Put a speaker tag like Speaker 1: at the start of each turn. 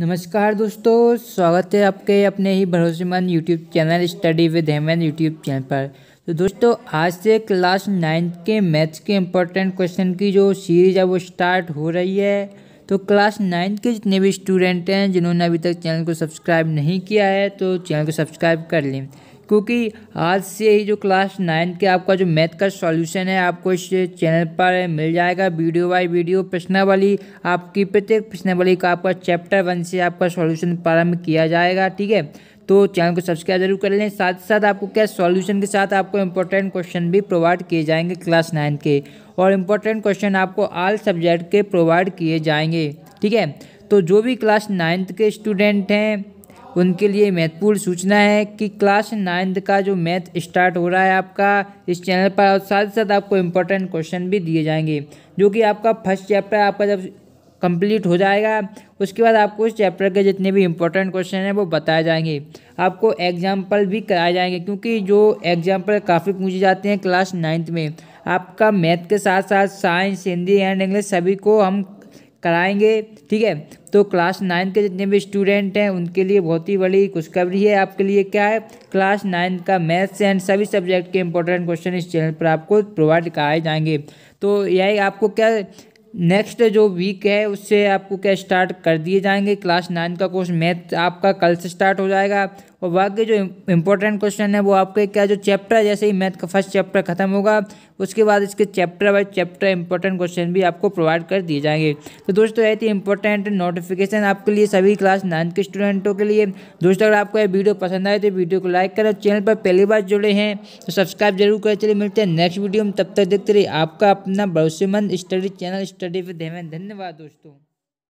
Speaker 1: नमस्कार दोस्तों स्वागत है आपके अपने ही भरोसेमंद YouTube channel study with Heman YouTube channel पर तो दोस्तों आज से क्लास नाइन्थ के मैथ्स के इम्पोर्टेंट क्वेश्चन की जो सीरीज़ है वो स्टार्ट हो रही है तो क्लास नाइन्थ के जितने भी स्टूडेंट हैं जिन्होंने अभी तक चैनल को सब्सक्राइब नहीं किया है तो चैनल को सब्सक्राइब कर लें क्योंकि आज से ही जो क्लास नाइन्थ के आपका जो मैथ का सॉल्यूशन है आपको इस चैनल पर मिल जाएगा वीडियो बाय वीडियो प्रश्नावली आपकी प्रत्येक प्रश्नावली का आपका चैप्टर वन से आपका सॉल्यूशन प्रारंभ किया जाएगा ठीक है तो चैनल को सब्सक्राइब जरूर कर लें साथ ही साथ आपको क्या सॉल्यूशन के साथ आपको इम्पोर्टेंट क्वेश्चन भी प्रोवाइड किए जाएंगे क्लास नाइन्थ के और इम्पोर्टेंट क्वेश्चन आपको आल सब्जेक्ट के प्रोवाइड किए जाएंगे ठीक है तो जो भी क्लास नाइन्थ के स्टूडेंट हैं उनके लिए महत्वपूर्ण सूचना है कि क्लास नाइन्थ का जो मैथ स्टार्ट हो रहा है आपका इस चैनल पर और साथ ही साथ आपको इम्पोर्टेंट क्वेश्चन भी दिए जाएंगे जो कि आपका फर्स्ट चैप्टर आपका जब कंप्लीट हो जाएगा उसके बाद आपको इस चैप्टर के जितने भी इम्पोर्टेंट क्वेश्चन हैं वो बताए जाएंगे आपको एग्जाम्पल भी कराए जाएंगे क्योंकि जो एग्जाम्पल काफ़ी पूछे जाते हैं क्लास नाइन्थ में आपका मैथ के साथ साथ साइंस हिंदी एंड इंग्लिश सभी को हम कराएंगे ठीक है तो क्लास नाइन के जितने भी स्टूडेंट हैं उनके लिए बहुत ही बड़ी खुशखबरी है आपके लिए क्या है क्लास नाइन का मैथ्स एंड सभी सब्जेक्ट के इंपॉर्टेंट क्वेश्चन इस चैनल पर आपको प्रोवाइड कराए जाएंगे तो यह आपको क्या नेक्स्ट जो वीक है उससे आपको क्या स्टार्ट कर दिए जाएंगे क्लास नाइन का कोर्स मैथ आपका कल से स्टार्ट हो जाएगा और बाकी जो इम्पोर्टेंट क्वेश्चन है वो आपके क्या जो चैप्टर जैसे ही मैथ का फर्स्ट चैप्टर खत्म होगा उसके बाद इसके chapter by chapter important question भी आपको प्रोवाइड कर दिए जाएंगे तो दोस्तों ये थी इंपॉर्टेंट नोटिफिकेशन आपके लिए सभी क्लास नाइन्थ के स्टूडेंटों के लिए दोस्तों अगर आपको यह वीडियो पसंद आए तो वीडियो को लाइक करें चैनल पर पहली बार जुड़े हैं तो सब्सक्राइब जरूर करें चलिए मिलते हैं नेक्स्ट वीडियो में तब तक देखते रहिए आपका अपना भरोसेमंद स्टडी चैनल स्टडी विद धन्यवाद दोस्तों